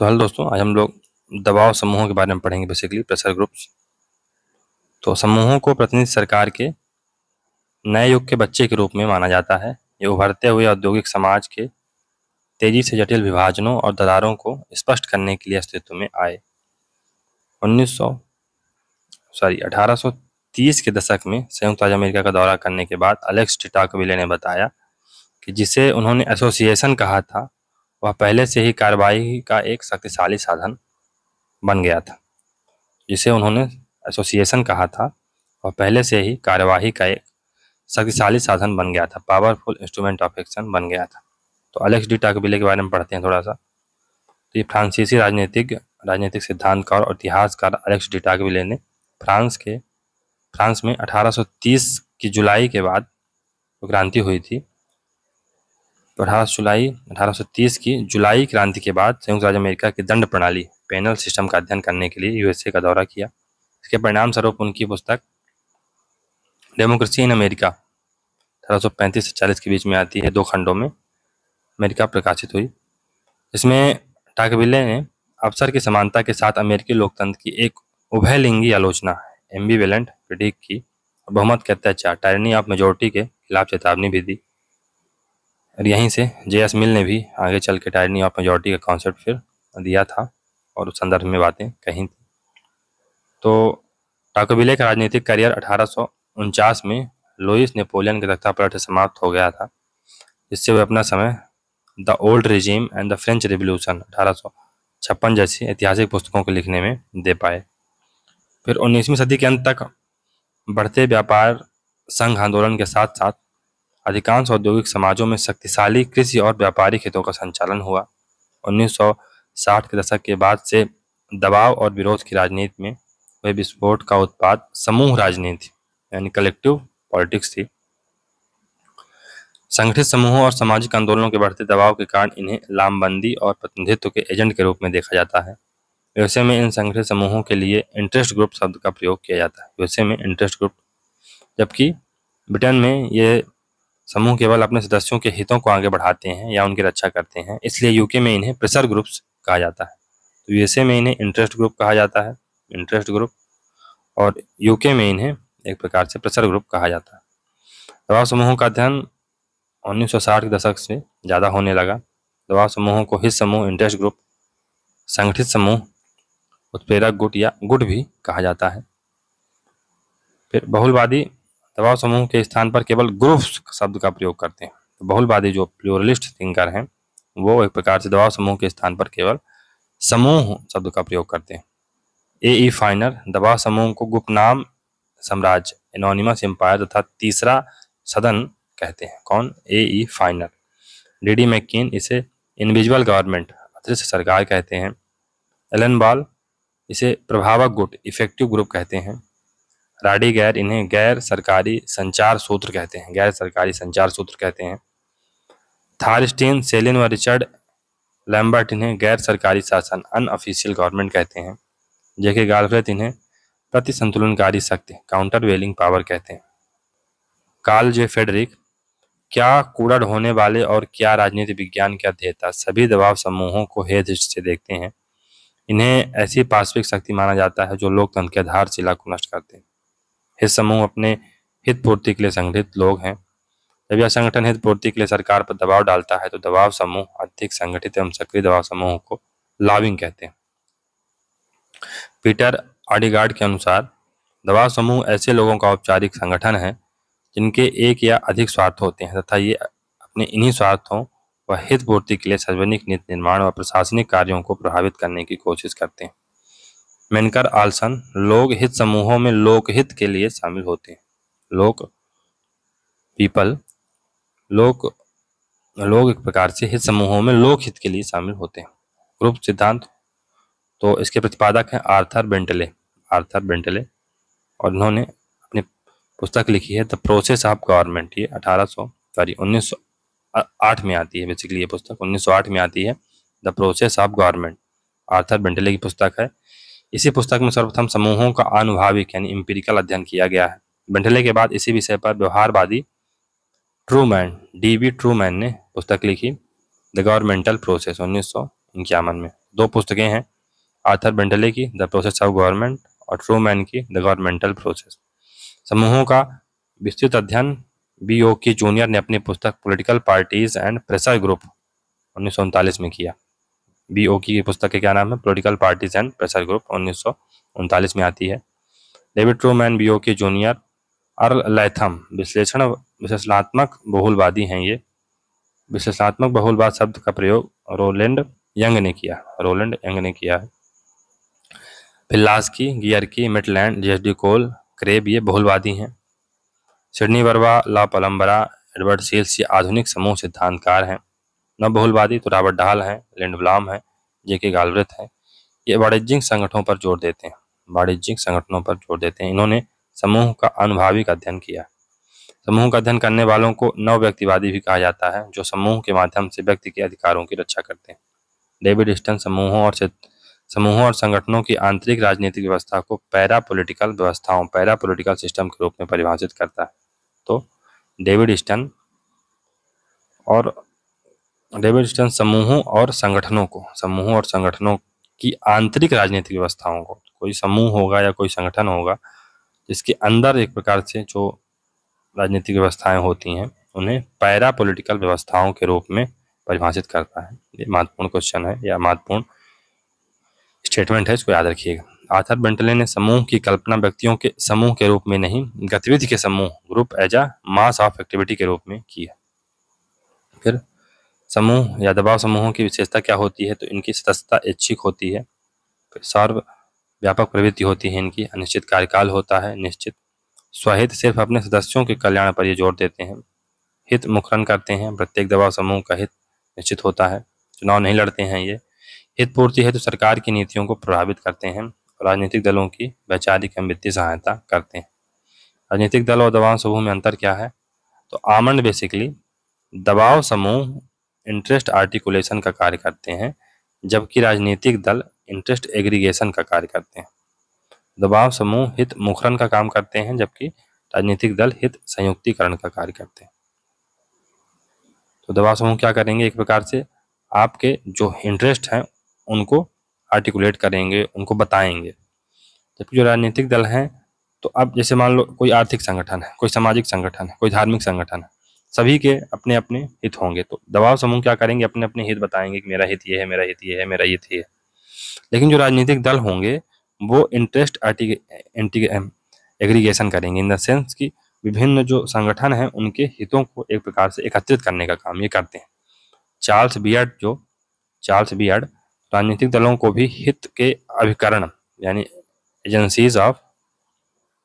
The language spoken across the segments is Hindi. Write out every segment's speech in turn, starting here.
तो हेलो दोस्तों आज हम लोग दबाव समूहों के बारे में पढ़ेंगे बेसिकली प्रेशर ग्रुप्स तो समूहों को प्रतिनिधि सरकार के नए युग के बच्चे के रूप में माना जाता है ये उभरते हुए औद्योगिक समाज के तेजी से जटिल विभाजनों और दरारों को स्पष्ट करने के लिए अस्तित्व में आए 1900 सॉरी 1830 के दशक में संयुक्त राज्य अमेरिका का दौरा करने के बाद अलेक्स टिटाकविले ने बताया कि जिसे उन्होंने एसोसिएशन कहा था वह पहले से ही कार्रवाई का एक शक्तिशाली साधन बन गया था जिसे उन्होंने एसोसिएशन कहा था वह पहले से ही कार्यवाही का एक शक्तिशाली साधन बन गया था पावरफुल इंस्ट्रूमेंट ऑफ एक्शन बन गया था तो अलेक्स डी टाकबिले के बारे में पढ़ते हैं थोड़ा सा तो ये फ्रांसीसी राजनीतिक राजनीतिक सिद्धांतकार और इतिहासकार अलेक्स डी टाकबिले ने फ्रांस के फ्रांस में 1830 की जुलाई के बाद क्रांति हुई थी तो अठारह जुलाई तीस की जुलाई क्रांति के बाद संयुक्त राज्य अमेरिका की दंड प्रणाली पेनल सिस्टम का अध्ययन करने के लिए यूएसए का दौरा किया इसके परिणाम स्वरूप उनकी पुस्तक डेमोक्रेसी इन अमेरिका अठारह से चालीस के बीच में आती है दो खंडों में अमेरिका प्रकाशित हुई इसमें टाकबिले ने अवसर की समानता के साथ अमेरिकी लोकतंत्र की एक उभयलिंगी आलोचना एम्बी वेलेंट क्रिटिक की बहुमत के अत्याचार टायरनी ऑफ मेजोरिटी के खिलाफ चेतावनी भी दी और यहीं से जे एस मिल ने भी आगे चल के टाइडनी ऑफ मेजोरिटी का कॉन्सेप्ट फिर दिया था और उस संदर्भ में बातें कही थी तो टाकोबिले का राजनीतिक करियर अठारह में लुइस नेपोलियन के तख्ता से समाप्त हो गया था जिससे वे अपना समय the old regime and the French revolution अठारह जैसी ऐतिहासिक पुस्तकों को लिखने में दे पाए फिर 19वीं सदी के अंत तक बढ़ते व्यापार संघ आंदोलन के साथ साथ अधिकांश औद्योगिक समाजों में शक्तिशाली कृषि और व्यापारिक हितों का संचालन हुआ 1960 के दशक के बाद से दबाव और विरोध की राजनीति में वह विस्फोट का उत्पाद समूह राजनीति यानी कलेक्टिव पॉलिटिक्स थी संगठित समूहों और सामाजिक आंदोलनों के बढ़ते दबाव के कारण इन्हें लामबंदी और प्रतिनिधित्व के एजेंट के रूप में देखा जाता है व्यवसाय में इन संगठित समूहों के लिए इंटरेस्ट ग्रुप शब्द का प्रयोग किया जाता है व्यवसाय में इंटरेस्ट ग्रुप जबकि ब्रिटेन में ये समूह केवल अपने सदस्यों के हितों को आगे बढ़ाते हैं या उनकी रक्षा करते हैं इसलिए यूके में इन्हें प्रेशर ग्रुप्स कहा जाता है तो यूएसए में इन्हें इंटरेस्ट ग्रुप कहा जाता है इंटरेस्ट ग्रुप और यूके में इन्हें एक प्रकार से प्रेशर ग्रुप कहा जाता है दबाव समूहों का अध्ययन उन्नीस के दशक से ज़्यादा होने लगा दबाव समूहों को हित समूह इंटरेस्ट ग्रुप संगठित समूह उत्प्रेरक गुट या गुट भी कहा जाता है फिर बहुलवादी दबाव समूह के स्थान पर केवल ग्रुप्स शब्द का प्रयोग करते हैं तो बहुलवादी जो प्लोरलिस्ट थिंकर हैं वो एक प्रकार से दबाव समूह के स्थान पर केवल समूह शब्द का प्रयोग करते हैं ए ई फाइनर दबाव समूह को गुपनाम साम्राज्य एनोनिमस एम्पायर तथा तीसरा सदन कहते हैं कौन ए ई फाइनर डी डी मैकिन इसे इंडिविजुअल गवर्नमेंट अतिरिक्त सरकार कहते हैं एलन बाल इसे प्रभावक गुट इफेक्टिव ग्रुप कहते हैं राडी गैर इन्हें गैर सरकारी संचार सूत्र कहते हैं गैर सरकारी संचार सूत्र कहते हैं थारस्टीन सेलिन व रिचर्ड लैम्बर्ट इन्हें गैर सरकारी शासन अनऑफिशियल गवर्नमेंट कहते हैं जेके गालफ्रेथ इन्हें प्रति संतुलनकारी शक्ति काउंटर वेलिंग पावर कहते हैं काल जे फेडरिक क्या कूड़ होने वाले और क्या राजनीति विज्ञान के अध्येता सभी दबाव समूहों को हे दृष्टि से देखते हैं इन्हें ऐसी पार्श्विक शक्ति माना जाता है जो लोकतंत्र के आधारशिला को नष्ट करते हैं हित समूह अपने हित पूर्ति के लिए संगठित लोग हैं जब यह संगठन हित पूर्ति के लिए सरकार पर दबाव डालता है तो दबाव समूह अधिक संगठित एवं सक्रिय दबाव समूह को लाविंग कहते हैं पीटर आडिगार्ड के अनुसार दबाव समूह ऐसे लोगों का औपचारिक संगठन है जिनके एक या अधिक स्वार्थ होते हैं तथा ये अपने इन्हीं स्वार्थों व हित पूर्ति के लिए सार्वजनिक नीति निर्माण व प्रशासनिक कार्यों को प्रभावित करने की कोशिश करते हैं मेनकर आलसन लोक हित समूहों में लोकहित के लिए शामिल होते हैं लोक पीपल लोक लोग एक प्रकार से हित समूहों में लोकहित के लिए शामिल होते हैं ग्रुप सिद्धांत तो इसके प्रतिपादक हैं आर्थर बेंटले आर्थर बेंटले और इन्होंने अपनी पुस्तक लिखी है द प्रोसेस ऑफ गवर्नमेंट ये अठारह सॉरी उन्नीस आठ में आती है बेसिकली ये पुस्तक 1908 में आती है the process of government Arthur Bentley की पुस्तक है इसी पुस्तक में सर्वप्रथम समूहों का अनुभाविक यानी एम्पिरिकल अध्ययन किया गया है बेंटले के बाद इसी विषय पर व्यवहारवादी ट्रूमैन डी बी ट्रूमैन ने पुस्तक लिखी द गवर्नमेंटल प्रोसेस उन्नीस में दो पुस्तकें हैं आर्थर बंडले की द प्रोसेस ऑफ गवर्नमेंट और ट्रूमैन की द गवर्नमेंटल प्रोसेस समूहों का विस्तृत अध्ययन बी ओ की जूनियर ने अपनी पुस्तक political parties and pressure group उन्नीस में किया बी ओ की पुस्तक के क्या नाम है political parties and pressure group उन्नीस में आती है डेविड ट्रूमैन बी ओ के जूनियर अर्ल लैथम विश्लेषण विश्लेषणात्मक बहुलवादी हैं ये विश्लेषणात्मक बहुलवाद शब्द का प्रयोग रोलैंड यंग ने किया रोलैंड यंग ने किया है फिल्लास्की गियरकी मिटलैंड जेएसडी कोल क्रेब ये बहुलवादी हैं Sidney Verba LaPalombara Edward Shils ये आधुनिक समूह सिद्धांतकार हैं नवबहुलवादी बहुलवादी तो रॉबर्ट डाल हैं लिंडब्लाम हैं जेके गालवृत हैं ये वाणिज्यिक संगठनों पर जोर देते हैं वाणिज्यिक संगठनों पर जोर देते हैं इन्होंने समूह का अनुभाविक अध्ययन किया समूह का अध्ययन करने वालों को नव व्यक्तिवादी भी कहा जाता है जो समूह के माध्यम से व्यक्ति के अधिकारों की रक्षा करते हैं डेविड स्टन समूहों और समूहों और संगठनों की आंतरिक राजनीतिक व्यवस्था को पैरा पोलिटिकल व्यवस्थाओं पैरा पोलिटिकल सिस्टम के रूप में परिभाषित करता है तो डेविड स्टन और रेजिस्टेंस समूहों और संगठनों को समूहों और संगठनों की आंतरिक राजनीतिक व्यवस्थाओं को कोई समूह होगा या कोई संगठन होगा जिसके अंदर एक प्रकार से जो राजनीतिक व्यवस्थाएं होती हैं उन्हें पैरा पॉलिटिकल व्यवस्थाओं के रूप में परिभाषित करता है ये महत्वपूर्ण क्वेश्चन है या महत्वपूर्ण स्टेटमेंट है इसको याद रखिएगा आथर बेंटले ने समूह की कल्पना व्यक्तियों के समूह के रूप में नहीं गतिविधि के समूह group as a mass of activity के रूप में की है फिर समूह या दबाव समूहों की विशेषता क्या होती है तो इनकी सदस्यता ऐच्छिक होती है सर्व व्यापक प्रवृत्ति होती है इनकी अनिश्चित कार्यकाल होता है निश्चित स्वहित सिर्फ अपने सदस्यों के कल्याण पर ये जोर देते हैं हित मुखरन करते हैं प्रत्येक दबाव समूह का हित निश्चित होता है चुनाव नहीं लड़ते हैं ये हित पूर्ति है तो सरकार की नीतियों को प्रभावित करते हैं राजनीतिक दलों की वैचारिक एवं वित्तीय सहायता करते हैं राजनीतिक दल और दबाव समूह में अंतर क्या है तो आमंड बेसिकली दबाव समूह इंटरेस्ट आर्टिकुलेशन का कार्य करते हैं जबकि राजनीतिक दल इंटरेस्ट एग्रीगेशन का कार्य करते हैं दबाव समूह हित मुखरन का काम करते हैं जबकि राजनीतिक दल हित संयुक्तिकरण का कार्य करते हैं तो दबाव समूह क्या करेंगे एक प्रकार से आपके जो इंटरेस्ट हैं उनको आर्टिकुलेट करेंगे उनको बताएंगे जबकि जो राजनीतिक दल हैं तो अब जैसे मान लो कोई आर्थिक संगठन है कोई सामाजिक संगठन है कोई धार्मिक संगठन है सभी के अपने अपने हित होंगे तो दबाव समूह क्या करेंगे अपने अपने हित बताएंगे कि मेरा हित ये है मेरा हित ये है मेरा हित ये है लेकिन जो राजनीतिक दल होंगे वो इंटरेस्ट एग्रीगेशन करेंगे इन द सेंस कि विभिन्न जो संगठन हैं उनके हितों को एक प्रकार से एकत्रित करने का काम ये करते हैं चार्ल्स बियर्ड जो चार्ल्स बियर्ड राजनीतिक दलों को भी हित के अभिकरण यानी एजेंसीज ऑफ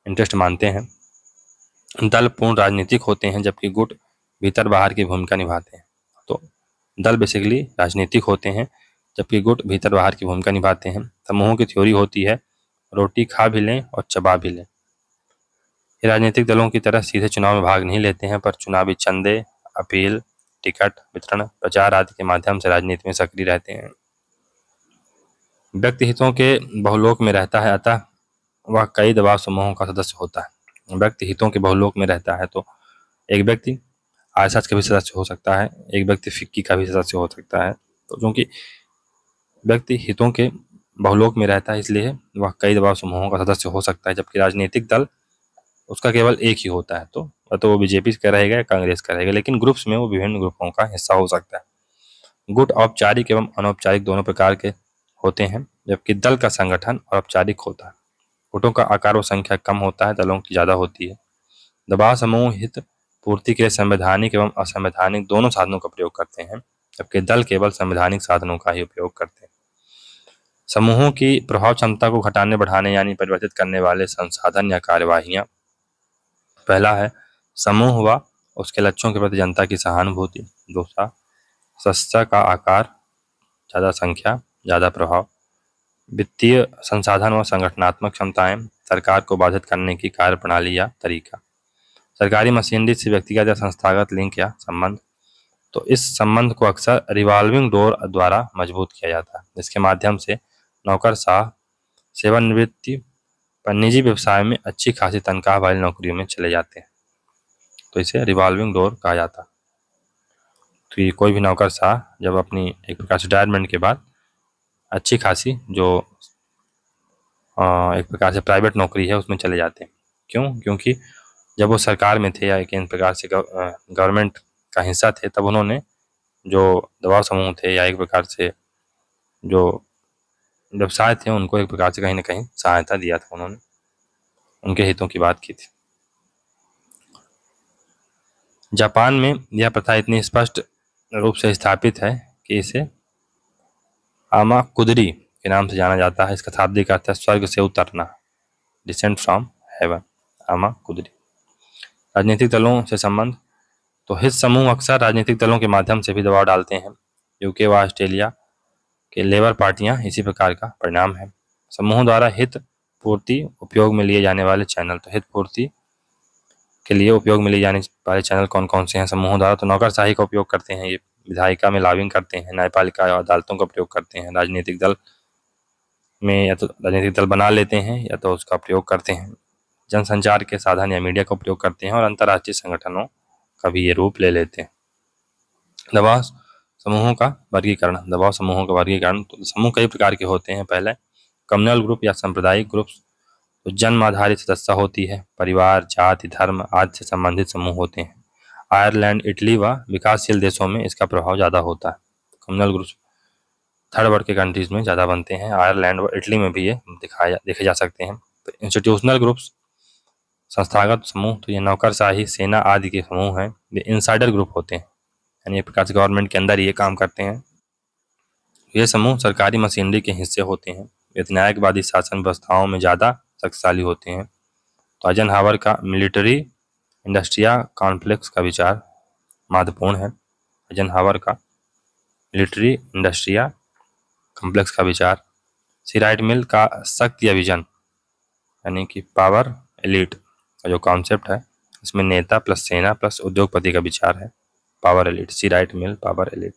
इंटरेस्ट मानते हैं दल पूर्ण राजनीतिक होते हैं जबकि गुट भीतर बाहर की भूमिका निभाते हैं तो दल बेसिकली राजनीतिक होते हैं जबकि गुट भीतर बाहर की भूमिका निभाते हैं समूहों की थ्योरी होती है रोटी खा भी लें और चबा भी लें ये राजनीतिक दलों की तरह सीधे चुनाव में भाग नहीं लेते हैं पर चुनावी चंदे अपील टिकट वितरण प्रचार आदि के माध्यम से राजनीति में सक्रिय रहते हैं व्यक्ति हितों के बहुलोक में रहता है अतः वह कई दबाव समूहों का सदस्य होता है व्यक्ति हितों के बहुलोक में रहता है तो एक व्यक्ति आयसाज का भी सदस्य हो सकता है एक व्यक्ति फिक्की का भी सदस्य हो सकता है तो क्योंकि व्यक्ति हितों के बहुलोक में रहता है इसलिए वह कई दबाव समूहों का सदस्य हो सकता है जबकि राजनीतिक दल उसका केवल एक ही होता है तो तो वो बीजेपी का रहेगा या कांग्रेस का रहेगा लेकिन ग्रुप्स में वो विभिन्न ग्रुपों का हिस्सा हो सकता है गुट औपचारिक एवं अनौपचारिक दोनों प्रकार के होते हैं जबकि दल का संगठन औपचारिक होता है गुटों का आकार और संख्या कम होता है दलों की ज़्यादा होती है दबाव समूह हित पूर्ति के लिए संवैधानिक एवं असंवैधानिक दोनों साधनों का प्रयोग करते हैं जबकि दल केवल संवैधानिक साधनों का ही उपयोग करते हैं समूहों की प्रभाव क्षमता को घटाने बढ़ाने यानी परिवर्तित करने वाले संसाधन या कार्यवाहियाँ पहला है समूह हुआ उसके लक्ष्यों के प्रति जनता की सहानुभूति दूसरा सस्ता का आकार ज़्यादा संख्या ज़्यादा प्रभाव वित्तीय संसाधन व संगठनात्मक क्षमताएं सरकार को बाधित करने की कार्य प्रणाली या तरीका सरकारी मशीनरी से व्यक्तिगत या संस्थागत लिंक या संबंध तो इस संबंध को अक्सर रिवॉल्विंग डोर द्वारा मजबूत किया जाता है जिसके माध्यम से नौकरशाह सेवानिवृत्ति पर निजी व्यवसाय में अच्छी खासी तनख्वाह वाली नौकरियों में चले जाते हैं तो इसे रिवॉल्विंग डोर कहा जाता तो ये कोई भी नौकर शाह जब अपनी एक प्रकार से रिटायरमेंट के बाद अच्छी खासी जो एक प्रकार से प्राइवेट नौकरी है उसमें चले जाते हैं क्यों क्योंकि जब वो सरकार में थे या एक प्रकार से गवर्नमेंट का हिस्सा थे तब उन्होंने जो दबाव समूह थे या एक प्रकार से जो व्यवसाय थे उनको एक प्रकार से कहीं ना कहीं सहायता दिया था उन्होंने उनके हितों की बात की थी जापान में यह प्रथा इतनी स्पष्ट रूप से स्थापित है कि इसे आमा कुदरी के नाम से जाना जाता है इसका शाब्दिक अर्थ है स्वर्ग से उतरना डिसेंट फ्रॉम हेवन आमा कुदरी राजनीतिक दलों से संबंध तो हित समूह अक्सर राजनीतिक दलों के माध्यम से भी दबाव डालते हैं यूके व ऑस्ट्रेलिया के लेबर पार्टियां इसी प्रकार का परिणाम है समूहों द्वारा हित पूर्ति उपयोग में लिए जाने वाले चैनल तो हित पूर्ति के लिए उपयोग में लिए जाने वाले चैनल कौन कौन से हैं समूहों द्वारा तो नौकरशाही का उपयोग करते हैं ये विधायिका में लाविंग करते हैं न्यायपालिका और अदालतों का प्रयोग करते हैं राजनीतिक दल में या तो राजनीतिक दल बना लेते हैं या तो उसका प्रयोग करते हैं जनसंचार के साधन या मीडिया का उपयोग करते हैं और अंतर्राष्ट्रीय संगठनों का भी ये रूप ले लेते हैं दबाव समूहों का वर्गीकरण दबाव समूहों का वर्गीकरण तो समूह कई प्रकार के होते हैं पहले कम्युनल ग्रुप या सांप्रदायिक ग्रुप्स तो जन्म आधारित सदस्य होती है परिवार जाति धर्म आदि से संबंधित समूह होते हैं आयरलैंड इटली व विकासशील देशों में इसका प्रभाव ज़्यादा होता है कम्युनल ग्रुप्स थर्ड वर्ल्ड के कंट्रीज़ में ज़्यादा बनते हैं आयरलैंड व इटली में भी ये दिखाया देखे जा सकते हैं तो इंस्टीट्यूशनल ग्रुप्स संस्थागत समूह तो ये नौकरशाही सेना आदि के समूह हैं ये इंसाइडर ग्रुप होते हैं यानी एक प्रकार से गवर्नमेंट के अंदर ये काम करते हैं ये समूह सरकारी मशीनरी के हिस्से होते हैं ये न्यायिकवादी शासन व्यवस्थाओं में ज़्यादा शक्तिशाली होते हैं तो अजन हावर का मिलिट्री इंडस्ट्रिया कॉन्फ्लिक्स का विचार महत्वपूर्ण है अजन हावर का मिलिट्री इंडस्ट्रिया कॉम्प्लेक्स का विचार सिराइट मिल का सख्त या विजन यानी कि पावर एलिट का जो कॉन्सेप्ट है इसमें नेता प्लस सेना प्लस उद्योगपति का विचार है power elite C Wright Mill power elite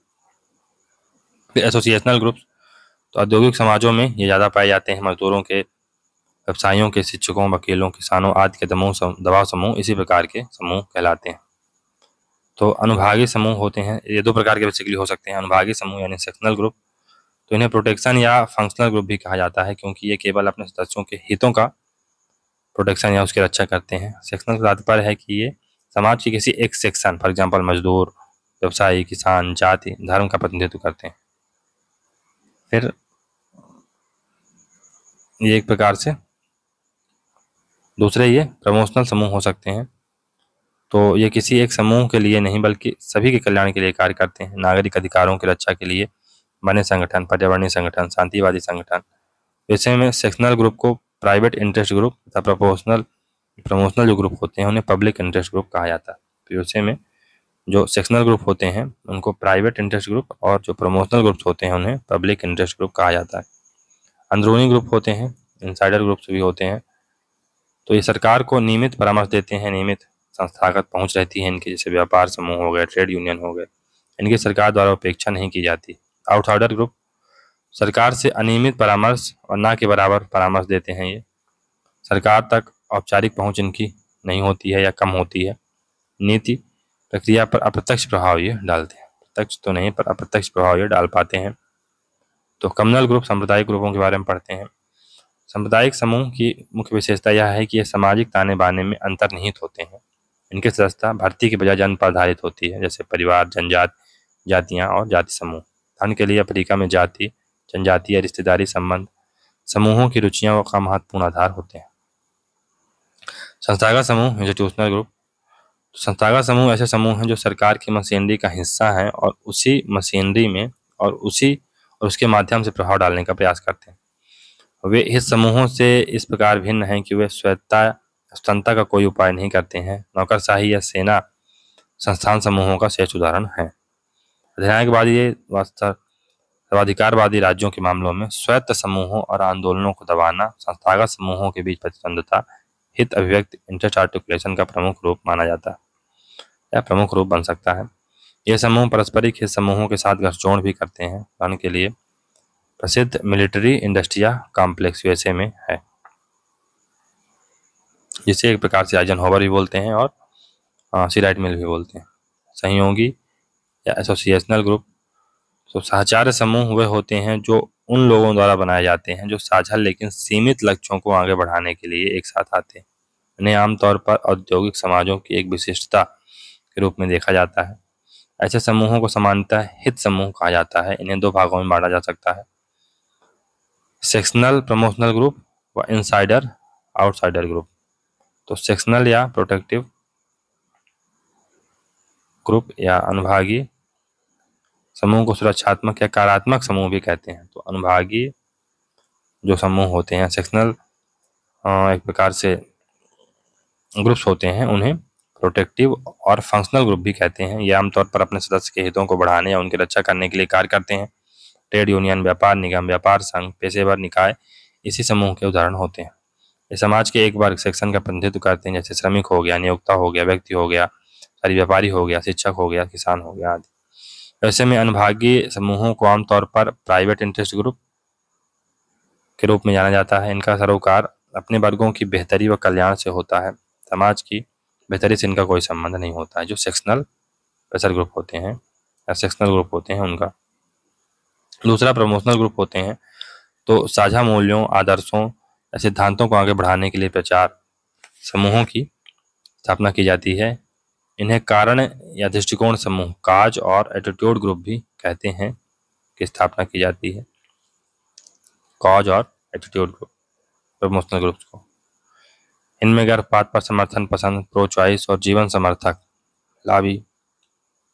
फिर एसोसिएशनल ग्रुप्स तो औद्योगिक समाजों में ये ज़्यादा पाए जाते हैं मजदूरों के व्यवसायियों के शिक्षकों वकीलों किसानों आदि के दमोह दबाव समूह इसी प्रकार के समूह कहलाते हैं तो अनुभागी समूह होते हैं ये दो प्रकार के बेसिकली हो सकते हैं अनुभागी समूह यानी सेक्शनल ग्रुप तो इन्हें प्रोटेक्शन या फंक्शनल ग्रुप भी कहा जाता है क्योंकि ये केवल अपने सदस्यों के हितों का प्रोटेक्शन या उसकी रक्षा करते हैं सेक्शनल का तात्पर्य है कि ये समाज के किसी एक सेक्शन फॉर एग्जाम्पल मजदूर व्यवसायी किसान जाति धर्म का प्रतिनिधित्व करते हैं फिर ये एक प्रकार से दूसरे ये प्रमोशनल समूह हो सकते हैं तो ये किसी एक समूह के लिए नहीं बल्कि सभी के कल्याण के लिए कार्य करते हैं नागरिक अधिकारों की रक्षा के लिए बने संगठन पर्यावरणीय संगठन शांतिवादी संगठन ऐसे में सेक्शनल ग्रुप को प्राइवेट इंटरेस्ट ग्रुप तथा प्रोपोर्शनल प्रमोशनल जो ग्रुप होते हैं उन्हें पब्लिक इंटरेस्ट ग्रुप कहा जाता है पीओसी तो में जो सेक्शनल ग्रुप होते हैं उनको प्राइवेट इंटरेस्ट ग्रुप और जो प्रमोशनल ग्रुप्स होते हैं उन्हें पब्लिक इंटरेस्ट ग्रुप कहा जाता है अंदरूनी ग्रुप होते हैं इंसाइडर ग्रुप्स भी होते हैं तो ये सरकार को नियमित परामर्श देते हैं नियमित संस्थागत पहुँच रहती है इनके जैसे व्यापार समूह हो गए ट्रेड यूनियन हो गए इनकी सरकार द्वारा उपेक्षा नहीं की जाती आउटसाइडर ग्रुप सरकार से अनियमित परामर्श और ना के बराबर परामर्श देते हैं ये सरकार तक औपचारिक पहुंच इनकी नहीं होती है या कम होती है नीति प्रक्रिया पर अप्रत्यक्ष प्रभाव ये डालते हैं प्रत्यक्ष तो नहीं पर अप्रत्यक्ष प्रभाव ये डाल पाते हैं तो कम्युनल ग्रुप सांप्रदायिक ग्रुपों के बारे में पढ़ते हैं सांप्रदायिक समूह की मुख्य विशेषता यह है कि ये सामाजिक ताने बाने में अंतर्निहित होते हैं इनकी सदस्यता भर्ती के बजाय जन पर आधारित होती है जैसे परिवार जनजात जातियाँ और जाति समूह धन के लिए अफ्रीका में जाति जनजातीय रिश्तेदारी संबंध समूहों की रुचियों का महत्वपूर्ण आधार होते हैं संस्थागत समूह इंस्टीट्यूशनल ग्रुप तो संस्थागत समूह ऐसे समूह हैं जो सरकार की मशीनरी का हिस्सा हैं और उसी मशीनरी में और उसी और उसके माध्यम से प्रभाव डालने का प्रयास करते हैं वे इस समूहों से इस प्रकार भिन्न हैं कि वे स्वतः स्वतंत्रता का कोई उपाय नहीं करते हैं नौकरशाही या सेना संस्थान समूहों का श्रेष्ठ उदाहरण है के अधिनायकवादी वास्तव सर्वाधिकारवादी राज्यों के मामलों में स्वायत्त समूहों और आंदोलनों को दबाना संस्थागत समूहों के बीच प्रतिबंधता हित अभिव्यक्त इंटरेस्ट आर्टिकुलेशन का प्रमुख रूप माना जाता है या प्रमुख रूप बन सकता है ये समूह पारस्परिक हित समूहों के साथ गठजोड़ भी करते हैं उदाहरण के लिए प्रसिद्ध मिलिट्री इंडस्ट्रिया कॉम्प्लेक्स यूएसए में है जिसे एक प्रकार से आइजन होवर भी बोलते हैं और हाँ, सीराइट मिल भी बोलते हैं सहयोगी या एसोसिएशनल ग्रुप तो साहचार्य समूह वे होते हैं जो उन लोगों द्वारा बनाए जाते हैं जो साझा लेकिन सीमित लक्ष्यों को आगे बढ़ाने के लिए एक साथ आते हैं इन्हें आमतौर पर औद्योगिक समाजों की एक विशिष्टता के रूप में देखा जाता है ऐसे समूहों को समानता हित समूह कहा जाता है इन्हें दो भागों में बांटा जा सकता है सेक्शनल प्रमोशनल ग्रुप व इनसाइडर आउटसाइडर ग्रुप तो सेक्शनल या प्रोटेक्टिव ग्रुप या अनुभागी समूह को सुरक्षात्मक या कारात्मक समूह भी कहते हैं तो अनुभागीय जो समूह होते हैं सेक्शनल एक प्रकार से ग्रुप्स होते हैं उन्हें प्रोटेक्टिव और फंक्शनल ग्रुप भी कहते हैं ये आमतौर पर अपने सदस्य के हितों को बढ़ाने या उनकी रक्षा करने के लिए कार्य करते हैं ट्रेड यूनियन व्यापार निगम व्यापार संघ पेशेवर निकाय इसी समूह के उदाहरण होते हैं ये समाज के एक वर्ग सेक्शन का प्रतिनिधित्व करते हैं जैसे श्रमिक हो गया नियोक्ता हो गया व्यक्ति हो गया सारी व्यापारी हो गया शिक्षक हो गया किसान हो गया आदि ऐसे में अनुभागीय समूहों को आमतौर पर प्राइवेट इंटरेस्ट ग्रुप के रूप में जाना जाता है इनका सरोकार अपने वर्गों की बेहतरी व कल्याण से होता है समाज की बेहतरी से इनका कोई संबंध नहीं होता है जो सेक्शनल प्रेशर ग्रुप होते हैं या सेक्शनल ग्रुप होते हैं उनका दूसरा प्रमोशनल ग्रुप होते हैं तो साझा मूल्यों आदर्शों या सिद्धांतों को आगे बढ़ाने के लिए प्रचार समूहों की स्थापना की जाती है इन्हें कारण या दृष्टिकोण समूह काज और एटीट्यूड ग्रुप भी कहते हैं की स्थापना की जाती है काज और एटीट्यूड ग्रुप प्रमोशनल ग्रुप्स को इनमें गर्भपात पर समर्थन पसंद प्रो चॉइस और जीवन समर्थक लाभी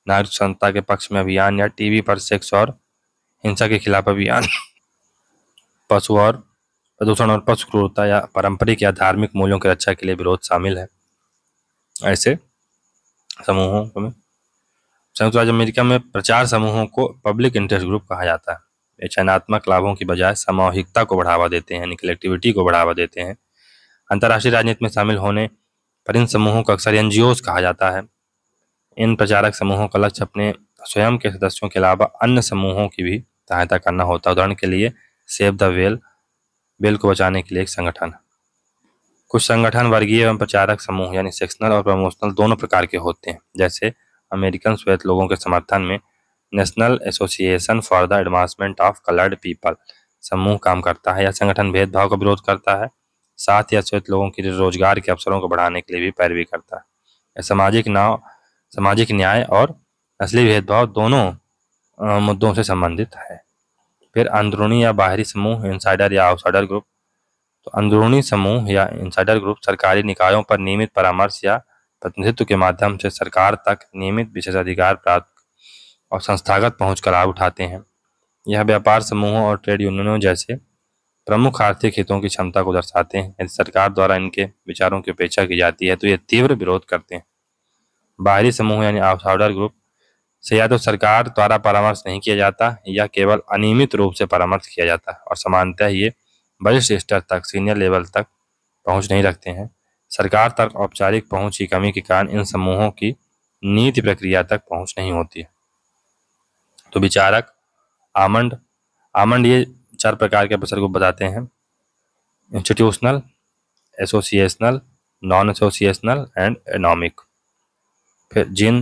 नागरिक संता के पक्ष में अभियान या टीवी पर सेक्स और हिंसा के खिलाफ अभियान पशु और प्रदूषण और पशु क्रूरता या पारंपरिक या धार्मिक मूल्यों की रक्षा के लिए विरोध शामिल है ऐसे समूहों में संयुक्त राज्य अमेरिका में प्रचार समूहों को पब्लिक इंटरेस्ट ग्रुप कहा जाता है ये चयनात्मक लाभों की बजाय सामूहिकता को बढ़ावा देते हैं यानी कलेक्टिविटी को बढ़ावा देते हैं अंतर्राष्ट्रीय राजनीति में शामिल होने पर इन समूहों को अक्सर एन कहा जाता है इन प्रचारक समूहों का लक्ष्य अपने स्वयं के सदस्यों के अलावा अन्य समूहों की भी सहायता करना होता है उदाहरण के लिए सेव द वेल बेल को बचाने के लिए एक संगठन कुछ संगठन वर्गीय एवं प्रचारक समूह यानी सेक्शनल और प्रमोशनल दोनों प्रकार के होते हैं जैसे अमेरिकन श्वेत लोगों के समर्थन में National Association for the Advancement of Colored People समूह काम करता है यह संगठन भेदभाव का विरोध करता है साथ ही अश्वेत लोगों के रोजगार के अवसरों को बढ़ाने के लिए भी पैरवी करता है यह सामाजिक नाव सामाजिक न्याय और असली भेदभाव दोनों मुद्दों से संबंधित है फिर अंदरूनी या बाहरी समूह इनसाइडर या आउटसाइडर ग्रुप तो अंदरूनी समूह या इंसाइडर ग्रुप सरकारी निकायों पर नियमित परामर्श या प्रतिनिधित्व के माध्यम से सरकार तक नियमित विशेषाधिकार प्राप्त और संस्थागत पहुँच का लाभ उठाते हैं यह व्यापार समूहों और ट्रेड यूनियनों जैसे प्रमुख आर्थिक हितों की क्षमता को दर्शाते हैं यदि सरकार द्वारा इनके विचारों की अपेक्षा की जाती है तो ये तीव्र विरोध करते हैं बाहरी समूह यानी आउटसाइडर ग्रुप से या तो सरकार द्वारा परामर्श नहीं किया जाता या केवल अनियमित रूप से परामर्श किया जाता है और सामान्यतः ये वरिष्ठ स्तर तक सीनियर लेवल तक पहुंच नहीं रखते हैं सरकार तक औपचारिक पहुंच की कमी के कारण इन समूहों की नीति प्रक्रिया तक पहुंच नहीं होती है तो विचारक आमंड आमंड ये चार प्रकार के अवसर को बताते हैं institutional associational non associational and anomic फिर जिन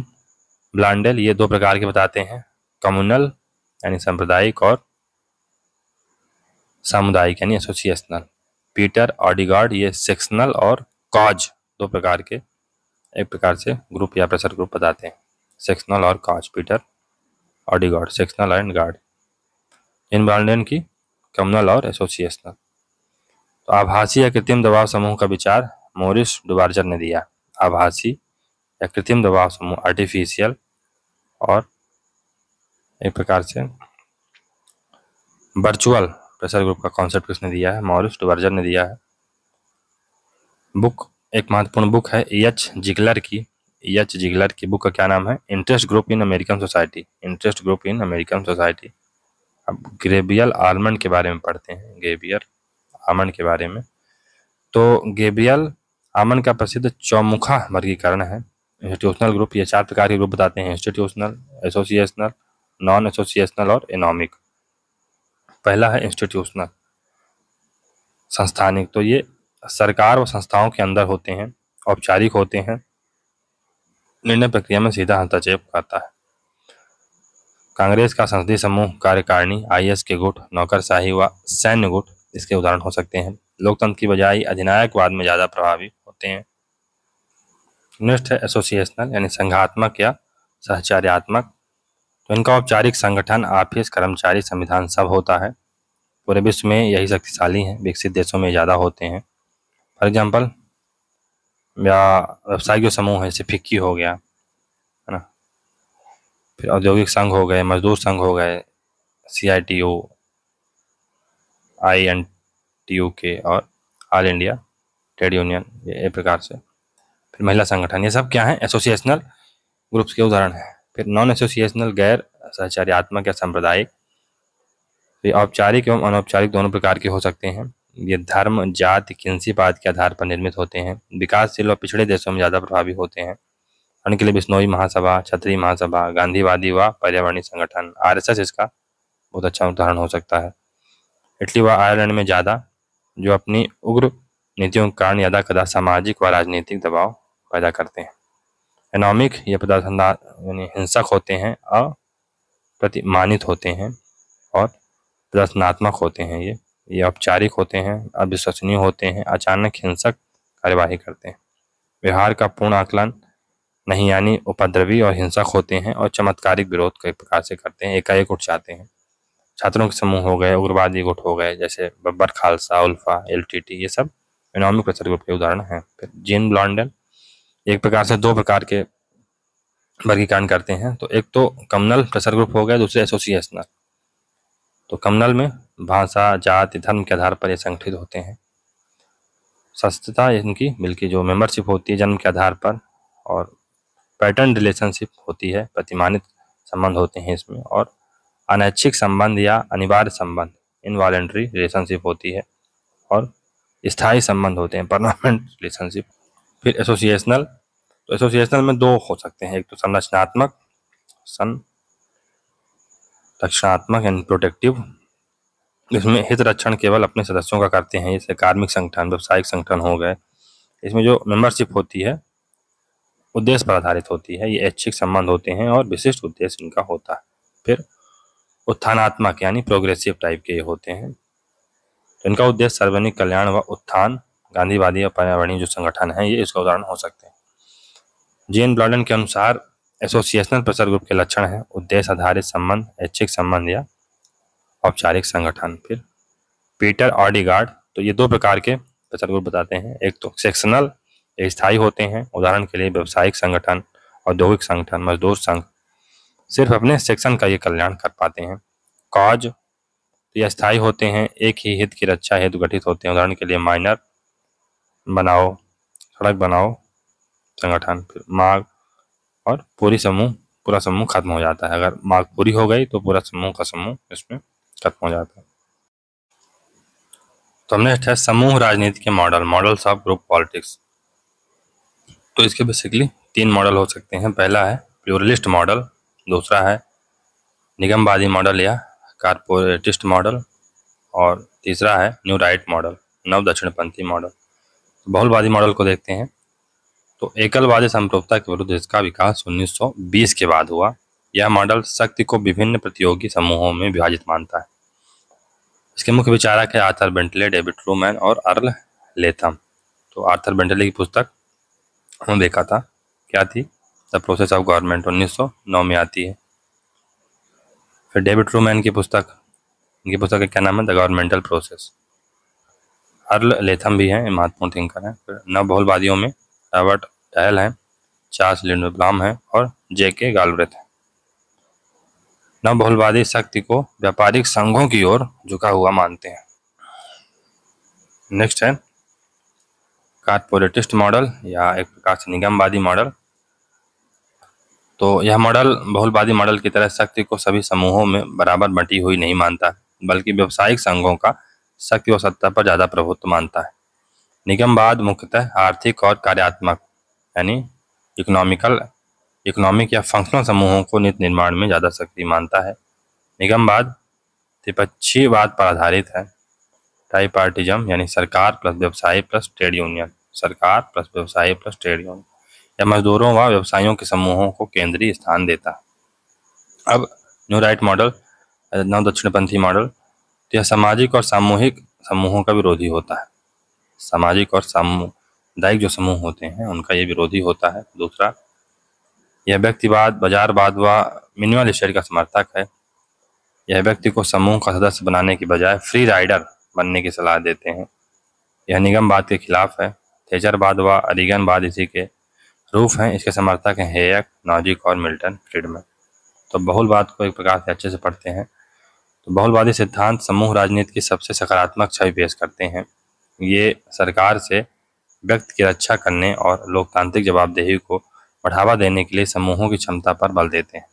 ब्लांडेल ये दो प्रकार के बताते हैं कम्युनल यानी सांप्रदायिक और सामुदायिक यानी एसोसिएशनल पीटर ऑडिगार्ड ये सेक्शनल और काज दो प्रकार के एक प्रकार से ग्रुप या प्रेशर ग्रुप बताते हैं सेक्शनल और cause Peter Odegard sectional and गार्ड इन ब्रांडेन की कम्युनल और एसोसिएशनल तो आभासी या कृत्रिम दबाव समूह का विचार मोरिस डुबार्जर ने दिया आभासी या कृत्रिम दबाव समूह आर्टिफिशियल और एक प्रकार से वर्चुअल प्रेशर ग्रुप का कॉन्सेप्ट किसने दिया है मॉरिस डुबर्जर ने दिया है बुक एक महत्वपूर्ण बुक है एच जिगलर की एच जिगलर की बुक का क्या नाम है interest group in American society interest group in American society अब ग्रेबियल आलमंड के बारे में पढ़ते हैं ग्रेबियल आमन के बारे में तो गेबियल आमन का प्रसिद्ध चौमुखा वर्गीकरण है इंस्टीट्यूशनल ग्रुप ये चार प्रकार के ग्रुप बताते हैं इंस्टीट्यूशनल एसोसिएशनल नॉन एसोसिएशनल और इनॉमिक पहला है इंस्टीट्यूशनल संस्थानिक तो ये सरकार व संस्थाओं के अंदर होते हैं औपचारिक होते हैं निर्णय प्रक्रिया में सीधा हस्तक्षेप करता है कांग्रेस का संसदीय समूह कार्यकारिणी एस के गुट नौकरशाही व सैन्य गुट इसके उदाहरण हो सकते हैं लोकतंत्र की बजाय अधिनायकवाद में ज़्यादा प्रभावी होते हैं नेक्स्ट है एसोसिएशनल यानी संघात्मक या सहचार्यात्मक तो इनका औपचारिक संगठन ऑफिस कर्मचारी संविधान सब होता है पूरे विश्व में यही शक्तिशाली हैं विकसित देशों में ज़्यादा होते हैं फॉर एग्जाम्पल या व्यवसायिक जो समूह है जैसे फिक्की हो गया है ना फिर औद्योगिक संघ हो गए मजदूर संघ हो गए C I T O I N T U के और ऑल इंडिया ट्रेड यूनियन ये प्रकार से फिर महिला संगठन ये सब क्या है एसोसिएशनल ग्रुप्स के उदाहरण हैं फिर नॉन एसोसिएशनल गैर सहचार्यात्मक या सांप्रदायिक तो ये औपचारिक एवं अनौपचारिक दोनों प्रकार के हो सकते हैं ये धर्म जाति किंसीपात के आधार पर निर्मित होते हैं विकासशील और पिछड़े देशों में ज़्यादा प्रभावी होते हैं उनके लिए बिश्नोई महासभा छत्री महासभा गांधीवादी व पर्यावरणीय संगठन एस इसका बहुत अच्छा उदाहरण हो सकता है इटली व आयरलैंड में ज़्यादा जो अपनी उग्र नीतियों के कारण ज्यादा कदा सामाजिक व राजनीतिक दबाव पैदा करते हैं अनोमिक ये पदार्थ यानी हिंसक होते हैं और प्रतिमानित होते हैं और प्रदर्शनात्मक होते हैं ये ये औपचारिक होते हैं अविश्वसनीय होते हैं अचानक हिंसक कार्यवाही करते हैं व्यवहार का पूर्ण आकलन नहीं यानी उपद्रवी और हिंसक होते हैं और चमत्कारिक विरोध कई प्रकार से करते हैं एकाएक उठ जाते हैं छात्रों के समूह हो गए उग्रवादी गुट हो गए जैसे बब्बर खालसा उल्फा एल ये सब इकोनॉमिक प्रेशर ग्रुप के उदाहरण हैं फिर जीन ब्लॉन्डन एक प्रकार से दो प्रकार के वर्गीकरण करते हैं तो एक तो कमनल प्रेशर ग्रुप हो गया दूसरे एसोसिएशनल तो कमनल में भाषा जाति धर्म के आधार पर ये संगठित होते हैं सस्तता इनकी मिलकी जो मेंबरशिप होती है जन्म के आधार पर और पैटर्न रिलेशनशिप होती है प्रतिमानित संबंध होते हैं इसमें और अनैच्छिक संबंध या अनिवार्य संबंध इनवॉलेंट्री रिलेशनशिप होती है और स्थायी संबंध होते हैं परमानेंट रिलेशनशिप फिर एसोसिएशनल तो एसोसिएशनल में दो हो सकते हैं एक तो संरचनात्मक सन रक्षणात्मक एंड प्रोटेक्टिव इसमें हित रक्षण केवल अपने सदस्यों का करते हैं जैसे कार्मिक संगठन व्यावसायिक संगठन हो गए इसमें जो मेंबरशिप होती है उद्देश्य पर आधारित होती है ये ऐच्छिक संबंध होते हैं और विशिष्ट उद्देश्य इनका होता है फिर उत्थानात्मक यानी प्रोग्रेसिव टाइप के ये होते हैं तो इनका उद्देश्य सार्वजनिक कल्याण व उत्थान गांधीवादी और पर्यावरणीय जो संगठन है ये इसका उदाहरण हो सकते हैं जेन ब्लॉडन के अनुसार एसोसिएशनल प्रेशर ग्रुप के लक्षण हैं उद्देश्य आधारित संबंध ऐच्छिक संबंध या औपचारिक संगठन फिर पीटर ऑडिगार्ड तो ये दो प्रकार के प्रेशर ग्रुप बताते हैं एक तो सेक्शनल स्थायी होते हैं उदाहरण के लिए व्यावसायिक संगठन औद्योगिक संगठन मजदूर संघ सिर्फ अपने सेक्शन का ये कल्याण कर पाते हैं कॉज तो ये स्थायी होते हैं एक ही हित की रक्षा हेतु गठित होते हैं उदाहरण के लिए माइनर बनाओ सड़क बनाओ संगठन फिर माघ और पूरी समूह पूरा समूह खत्म हो जाता है अगर माघ पूरी हो गई तो पूरा समूह का समूह इसमें खत्म हो जाता है तो हमने है समूह राजनीति के model models of group politics तो इसके बेसिकली तीन मॉडल हो सकते हैं पहला है प्योरलिस्ट मॉडल दूसरा है निगमवादी मॉडल या कारपोरेटिस्ट मॉडल और तीसरा है न्यू राइट मॉडल नव दक्षिणपंथी मॉडल बहुलवादी मॉडल को देखते हैं तो एकलवादी संप्रभुता के विरुद्ध इसका विकास 1920 के बाद हुआ यह मॉडल शक्ति को विभिन्न प्रतियोगी समूहों में विभाजित मानता है इसके मुख्य विचारक है आर्थर बेंटले डेविड ट्रूमैन और अर्ल लेथम तो आर्थर बेंटले की पुस्तक हमने देखा था क्या थी द प्रोसेस ऑफ गवर्नमेंट 1909 में आती है फिर डेविड ट्रूमैन की पुस्तक इनकी पुस्तक का क्या नाम है the governmental process Earl Latham भी हैं महत्वपूर्ण थिंकर हैं फिर नवबहुलवादियों में रॉबर्ट डहल हैं चार्ल्स लिंडब्लाम हैं और जे के गालब्रेथ हैं नवबहुलवादी शक्ति को व्यापारिक संघों की ओर झुका हुआ मानते हैं नेक्स्ट है कारपोरेटिस्ट मॉडल या एक प्रकार से निगमवादी मॉडल तो यह मॉडल बहुलवादी मॉडल की तरह शक्ति को सभी समूहों में बराबर बंटी हुई नहीं मानता बल्कि व्यावसायिक संघों का शक्ति और सत्ता पर ज्यादा प्रभुत्व मानता है निगमवाद मुख्यतः आर्थिक और कार्यात्मक यानी इकोनॉमिकल इकोनॉमिक या फंक्शनल समूहों को नित निर्माण में ज़्यादा शक्ति मानता है निगमवाद बाद पर आधारित है टाई पार्टिज्म यानी सरकार प्लस व्यवसायी प्लस ट्रेड यूनियन सरकार प्लस व्यवसायी प्लस ट्रेड यूनियन या मजदूरों व व्यवसायियों के समूहों को केंद्रीय स्थान देता है अब न्यू राइट मॉडल नव दक्षिणपंथी मॉडल तो यह सामाजिक और सामूहिक समूहों का विरोधी होता है सामाजिक और सामुदायिक जो समूह होते हैं उनका यह विरोधी होता है दूसरा यह व्यक्तिवाद बाजारवाद व स्टेट का समर्थक है यह व्यक्ति को समूह का सदस्य बनाने के बजाय फ्री राइडर बनने की सलाह देते हैं यह निगमवाद के खिलाफ है थेचरवाद व बाद इसी के रूप हैं इसके समर्थक हैं हेयक नॉजिक और मिल्टन फ्रीडमैन तो बहुलवाद को एक प्रकार से अच्छे से पढ़ते हैं तो बहुलवादी सिद्धांत समूह राजनीति की सबसे सकारात्मक छवि पेश करते हैं ये सरकार से व्यक्ति की रक्षा करने और लोकतांत्रिक जवाबदेही को बढ़ावा देने के लिए समूहों की क्षमता पर बल देते हैं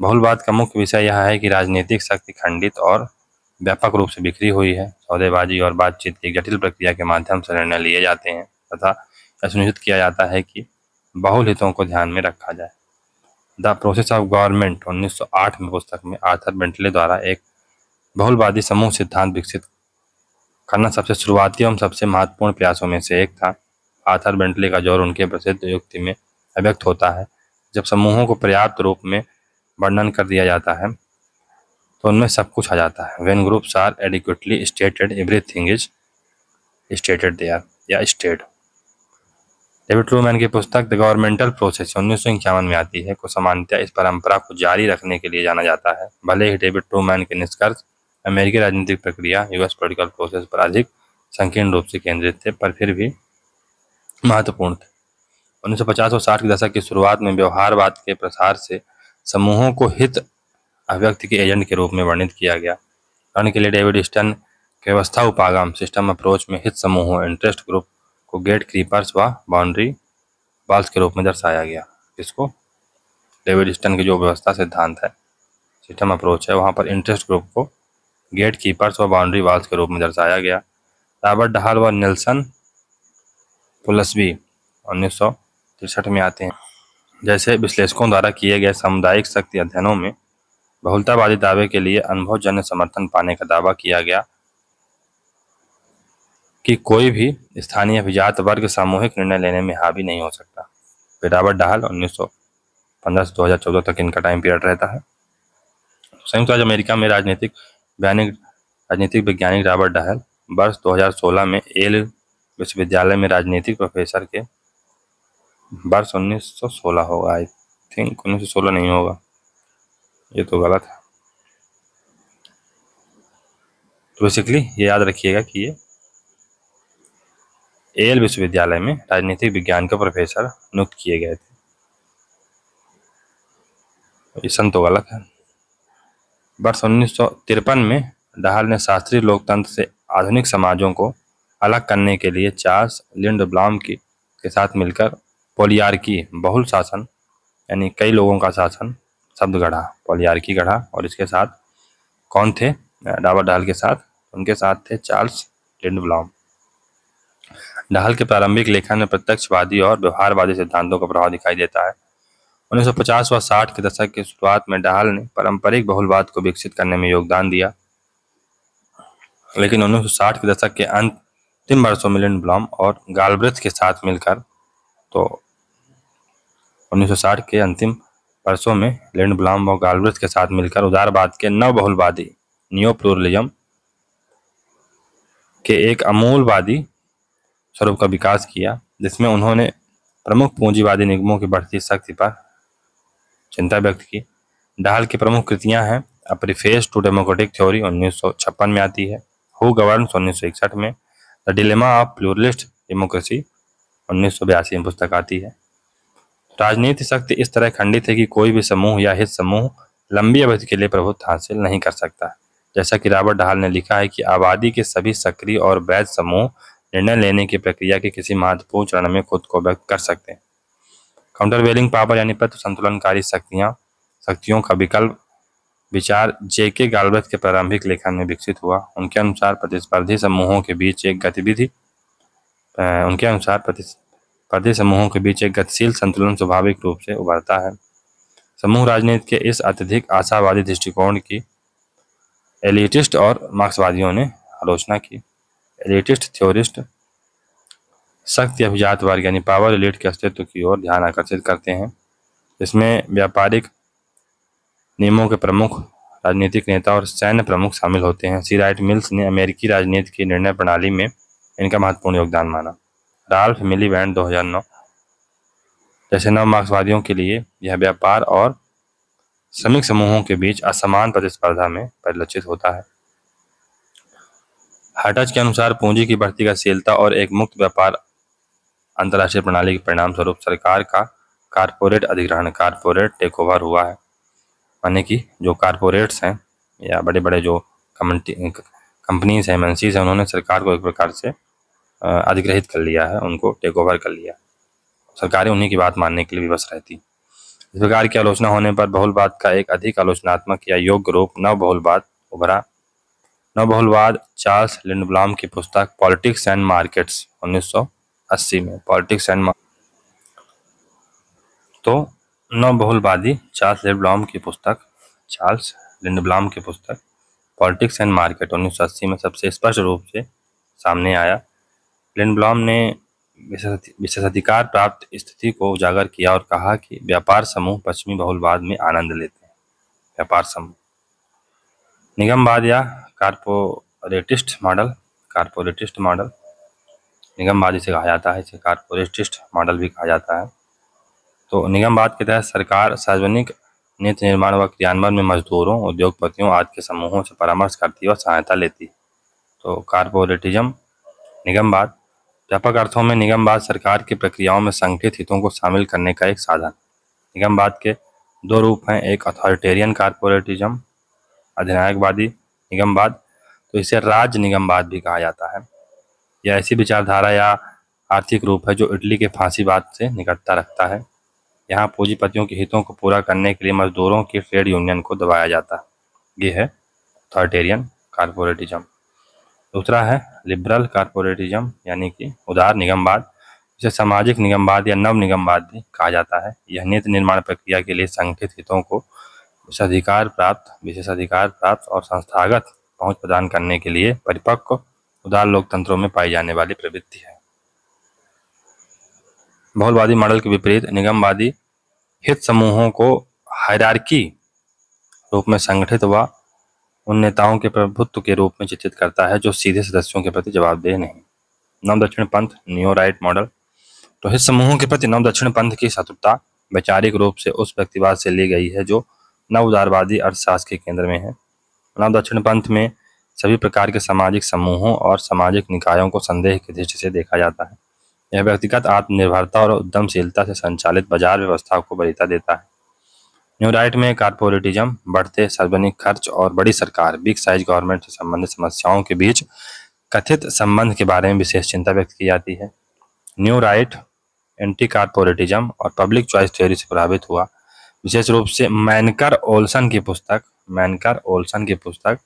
बहुलवाद का मुख्य विषय यह है कि राजनीतिक शक्ति खंडित और व्यापक रूप से बिखरी हुई है सौदेबाजी और बातचीत की जटिल प्रक्रिया के माध्यम से निर्णय लिए जाते हैं तथा यह सुनिश्चित किया जाता है कि बहुल हितों को ध्यान में रखा जाए द प्रोसेस ऑफ गवर्नमेंट 1908 में पुस्तक में आर्थर बेंटले द्वारा एक बहुलवादी समूह सिद्धांत विकसित करना सबसे शुरुआती एवं सबसे महत्वपूर्ण प्रयासों में से एक था आर्थर बेंटले का जोर उनके प्रसिद्ध युक्ति में अव्यक्त होता है जब समूहों को पर्याप्त रूप में वर्णन कर दिया जाता है तो उनमें सब कुछ आ जाता है when groups are adequately stated everything is stated they are या स्टेट डेविड ट्रूमैन की पुस्तक द गवर्नमेंटल प्रोसेस उन्नीस में आती है को समानता इस परंपरा को जारी रखने के लिए जाना जाता है भले ही डेविड ट्रूमैन के निष्कर्ष अमेरिकी राजनीतिक प्रक्रिया यूएस पोलिटिकल प्रोसेस पर अधिक संकीर्ण रूप से केंद्रित थे पर फिर भी महत्वपूर्ण थे पचास और साठ के दशक की शुरुआत में व्यवहारवाद के प्रसार से समूहों को हित अभिव्यक्ति के एजेंट के रूप में वर्णित किया गया उदाहरण के लिए डेविड स्टन व्यवस्था उपागम सिस्टम अप्रोच में हित समूहों इंटरेस्ट ग्रुप को गेट क्रीपर्स व बाउंड्री वाल्स के रूप में दर्शाया गया इसको डेविड स्टन की जो व्यवस्था सिद्धांत है सिस्टम अप्रोच है वहाँ पर इंटरेस्ट ग्रुप को गेट कीपर्स व बाउंड्री वाल्स के रूप में दर्शाया गया रॉबर्ट डहाल व नेल्सन भी उन्नीस सौ तिरसठ में आते हैं जैसे विश्लेषकों द्वारा किए गए सामुदायिक शक्ति अध्ययनों में बहुलतावादी दावे के लिए अनुभवजन्य समर्थन पाने का दावा किया गया कि कोई भी स्थानीय अभिजात वर्ग सामूहिक निर्णय लेने में हावी नहीं हो सकता रॉबर्ट डहाल उन्नीस सौ पंद्रह से दो हज़ार चौदह तक इनका टाइम पीरियड रहता है संयुक्त राज्य अमेरिका में राजनीतिक वैज्ञानिक राजनीतिक वैज्ञानिक रॉबर्ट डहल वर्ष 2016 में एल विश्वविद्यालय में राजनीतिक प्रोफेसर के वर्ष 1916 होगा आई थिंक 1916 नहीं होगा ये तो गलत है तो बेसिकली ये याद रखिएगा कि ये एल विश्वविद्यालय में राजनीतिक विज्ञान के प्रोफेसर नियुक्त किए गए थे संतो तो गलत है वर्ष उन्नीस में डहल ने शास्त्रीय लोकतंत्र से आधुनिक समाजों को अलग करने के लिए चार्ल्स लिंड ब्लाम की के साथ मिलकर पोलियार की बहुल शासन यानी कई लोगों का शासन शब्द गढ़ा पोलियार की गढ़ा और इसके साथ कौन थे डाबर डाल के साथ उनके साथ थे चार्ल्स लिंड ब्लाम डहल के प्रारंभिक लेखन में प्रत्यक्षवादी और व्यवहारवादी सिद्धांतों का प्रभाव दिखाई देता है 1950 व 60 के दशक की शुरुआत में डहल ने पारंपरिक बहुलवाद को विकसित करने में योगदान दिया लेकिन 1960 के दशक के अंतिम वर्षों में ब्लॉम और गालब्रथ के साथ मिलकर तो 1960 के अंतिम वर्षों में ब्लॉम और गालब्रथ के साथ मिलकर उदारवाद के नव बहुलवादी नियो के एक अमूलवादी स्वरूप का विकास किया जिसमें उन्होंने प्रमुख पूंजीवादी निगमों की बढ़ती शक्ति पर चिंता व्यक्त की डाल की प्रमुख कृतियां हैं a preface to democratic theory उन्नीस में आती है हु गवर्नस उन्नीस में the dilemma of pluralist democracy उन्नीस में पुस्तक आती है राजनीति शक्ति इस तरह खंडित है कि कोई भी समूह या हित समूह लंबी अवधि के लिए प्रभुत्व हासिल नहीं कर सकता जैसा कि रॉबर्ट डहाल ने लिखा है कि आबादी के सभी सक्रिय और वैध समूह निर्णय लेने की प्रक्रिया के किसी महत्वपूर्ण चरण में खुद को व्यक्त कर सकते हैं काउंटर वेलिंग पावर यानी पत्र संतुलनकारी शक्तियाँ शक्तियों का विकल्प विचार जेके गालबर्थ के प्रारंभिक लेखन में विकसित हुआ उनके अनुसार प्रतिस्पर्धी समूहों के बीच एक गतिविधि उनके अनुसार प्रतिस्पर्धी समूहों के बीच एक गतिशील संतुलन स्वाभाविक रूप से उभरता है समूह राजनीति के इस अत्यधिक आशावादी दृष्टिकोण की एलिटिस्ट और मार्क्सवादियों ने आलोचना की एलिटिस्ट थ्योरिस्ट शक्ति अभिजातवाद यानी पावर एलिट के अस्तित्व की ओर ध्यान आकर्षित करते हैं इसमें व्यापारिक नियमों के प्रमुख राजनीतिक नेता और सैन्य प्रमुख शामिल होते हैं सी राइट मिल्स ने अमेरिकी राजनीति की निर्णय प्रणाली में इनका महत्वपूर्ण योगदान माना राल्फ हजार नौ जैसे नव मार्क्सवादियों के लिए यह व्यापार और श्रमिक समूहों के बीच असमान प्रतिस्पर्धा में परिलक्षित होता है हटच के अनुसार पूंजी की बढ़ती शीलता और एक मुक्त व्यापार अंतर्राष्ट्रीय प्रणाली के परिणाम स्वरूप सरकार का कारपोरेट अधिग्रहण कारपोरेट टेक ओवर हुआ है यानी कि जो कारपोरेट्स हैं या बड़े बड़े जो कंपनीज हैं एमएनसीज हैं उन्होंने सरकार को एक प्रकार से अधिग्रहित कर लिया है उनको टेक ओवर कर लिया सरकारें उन्हीं की बात मानने के लिए विवश रहती इस प्रकार की आलोचना होने पर बहुलवाद का एक अधिक आलोचनात्मक या योग्य रूप नव बहुलवाद उभरा नौबहलवाद चार्ल्स लिंडब्लाम की पुस्तक पॉलिटिक्स एंड मार्केट्स 1980 में पॉलिटिक्स एंड तो नौबहुलवादी चार्ल्स लिंडब्लाम की पुस्तक चार्ल्स लिंडब्लाम की पुस्तक पॉलिटिक्स एंड मार्केट 1980 में सबसे स्पष्ट रूप से सामने आया लिंडब्लाम ने विशेषाधिकार प्राप्त स्थिति को उजागर किया और कहा कि व्यापार समूह पश्चिमी बहुलवाद में आनंद लेते हैं व्यापार समूह निगमवाद या कारपोरेटिस्ट मॉडल कारपोरेटिस्ट मॉडल निगमवाद इसे कहा जाता है इसे कारपोरेटिस्ट मॉडल भी कहा जाता है तो निगमवाद के तहत सरकार सार्वजनिक नीति निर्माण व क्रियान्वयन में मजदूरों उद्योगपतियों आदि के समूहों से परामर्श करती और सहायता लेती तो कारपोरेटिज्म निगमवाद व्यापक अर्थों में निगमवाद सरकार की प्रक्रियाओं में संगठित हितों को शामिल करने का एक साधन निगमवाद के दो रूप हैं एक अथॉरिटेरियन कारपोरेटिज्म अधिनायकवादी निगमवाद तो इसे राज निगमवाद भी कहा जाता है यह ऐसी विचारधारा या आर्थिक रूप है जो इटली के फांसीवाद से निकटता रखता है यहाँ पूंजीपतियों के हितों को पूरा करने के लिए मजदूरों के ट्रेड यूनियन को दबाया जाता है ये है अथॉरिटेरियन कारपोरेटिज्म दूसरा है लिबरल कारपोरेटिज्म यानी कि उदार निगमवाद इसे सामाजिक निगमवाद या नव निगमवाद भी कहा जाता है यह नीति निर्माण प्रक्रिया के लिए संगठित हितों को विशेषाधिकार प्राप्त विशेषाधिकार प्राप्त और संस्थागत पहुंच प्रदान करने के लिए परिपक्व उदार लोकतंत्रों में पाई जाने वाली प्रवृत्ति है बहुलवादी मॉडल के विपरीत निगमवादी हित समूहों को हायरार्की रूप में संगठित व उन नेताओं के प्रभुत्व के रूप में चित्रित करता है जो सीधे सदस्यों के प्रति जवाबदेह नहीं नव दक्षिण पंथ न्यू राइट मॉडल तो हित समूहों के प्रति नव दक्षिण पंथ की शत्रुता वैचारिक रूप से उस व्यक्तिवाद से ली गई है जो नव उदारवादी अर्थशास्त्र के केंद्र में है नव दक्षिण पंथ में सभी प्रकार के सामाजिक समूहों और सामाजिक निकायों को संदेह की दृष्टि से देखा जाता है यह व्यक्तिगत आत्मनिर्भरता और उद्यमशीलता से संचालित बाजार व्यवस्था को वरीता देता है न्यू राइट में कारपोरेटिज्म बढ़ते सार्वजनिक खर्च और बड़ी सरकार बिग साइज गवर्नमेंट से संबंधित समस्याओं के बीच कथित संबंध के बारे में विशेष चिंता व्यक्त की जाती है न्यू राइट एंटी कारपोरेटिज्म और पब्लिक चॉइस थ्योरी से प्रभावित हुआ विशेष रूप से मैनकर ओल्सन की पुस्तक मैनकर ओल्सन की पुस्तक